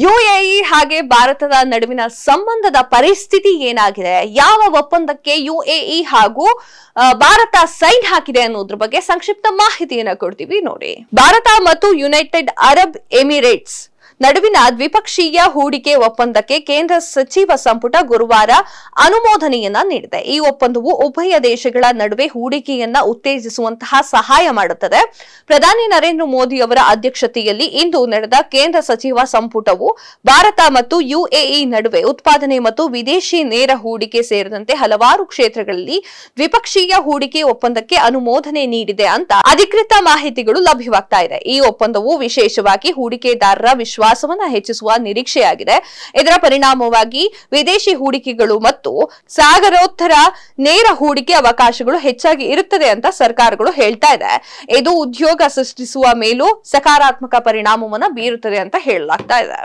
UAE ಹಾಗೆ ಭಾರತದ ನಡುವಿನ ಸಂಬಂಧದ ಪರಿಸ್ಥಿತಿ ಏನಾಗಿದೆ ಯಾವ ಒಪ್ಪಂದಕ್ಕೆ ಯುಎಇ ಹಾಗೂ ಭಾರತ ಸೈನ್ ಹಾಕಿದೆ ಅನ್ನೋದ್ರ ಬಗ್ಗೆ ಸಂಕ್ಷಿಪ್ತ ಮಾಹಿತಿಯನ್ನು ಕೊಡ್ತೀವಿ ನೋಡಿ ಭಾರತ ಮತ್ತು ಯುನೈಟೆಡ್ ಅರಬ್ ಎಮಿರೇಟ್ಸ್ ನಡುವಿನ ದ್ವಿಪಕ್ಷೀಯ ಹೂಡಿಕೆ ಒಪ್ಪಂದಕ್ಕೆ ಕೇಂದ್ರ ಸಚಿವ ಸಂಪುಟ ಗುರುವಾರ ಅನುಮೋದನೆಯನ್ನ ನೀಡಿದೆ ಈ ಒಪ್ಪಂದವು ಉಭಯ ದೇಶಗಳ ನಡುವೆ ಹೂಡಿಕೆಯನ್ನ ಉತ್ತೇಜಿಸುವಂತಹ ಸಹಾಯ ಮಾಡುತ್ತದೆ ಪ್ರಧಾನಿ ನರೇಂದ್ರ ಮೋದಿ ಅವರ ಅಧ್ಯಕ್ಷತೆಯಲ್ಲಿ ಇಂದು ನಡೆದ ಕೇಂದ್ರ ಸಚಿವ ಸಂಪುಟವು ಭಾರತ ಮತ್ತು ಯುಎಇ ನಡುವೆ ಉತ್ಪಾದನೆ ಮತ್ತು ವಿದೇಶಿ ನೇರ ಹೂಡಿಕೆ ಸೇರಿದಂತೆ ಹಲವಾರು ಕ್ಷೇತ್ರಗಳಲ್ಲಿ ದ್ವಿಪಕ್ಷೀಯ ಹೂಡಿಕೆ ಒಪ್ಪಂದಕ್ಕೆ ಅನುಮೋದನೆ ನೀಡಿದೆ ಅಂತ ಅಧಿಕೃತ ಮಾಹಿತಿಗಳು ಲಭ್ಯವಾಗ್ತಾ ಇದೆ ಈ ಒಪ್ಪಂದವು ವಿಶೇಷವಾಗಿ ಹೂಡಿಕೆದಾರರ ವಿಶ್ವಾಸ ಹೆಚ್ಚಿಸುವ ನಿರೀಕ್ಷೆಯಾಗಿದೆ ಇದರ ಪರಿಣಾಮವಾಗಿ ವಿದೇಶಿ ಹೂಡಿಕೆಗಳು ಮತ್ತು ಸಾಗರೋತ್ತರ ನೇರ ಹೂಡಿಕೆ ಅವಕಾಶಗಳು ಹೆಚ್ಚಾಗಿ ಇರುತ್ತದೆ ಅಂತ ಸರ್ಕಾರಗಳು ಹೇಳ್ತಾ ಇದೆ ಇದು ಉದ್ಯೋಗ ಸೃಷ್ಟಿಸುವ ಮೇಲೂ ಸಕಾರಾತ್ಮಕ ಪರಿಣಾಮವನ್ನು ಬೀರುತ್ತದೆ ಅಂತ ಹೇಳಲಾಗ್ತಾ ಇದೆ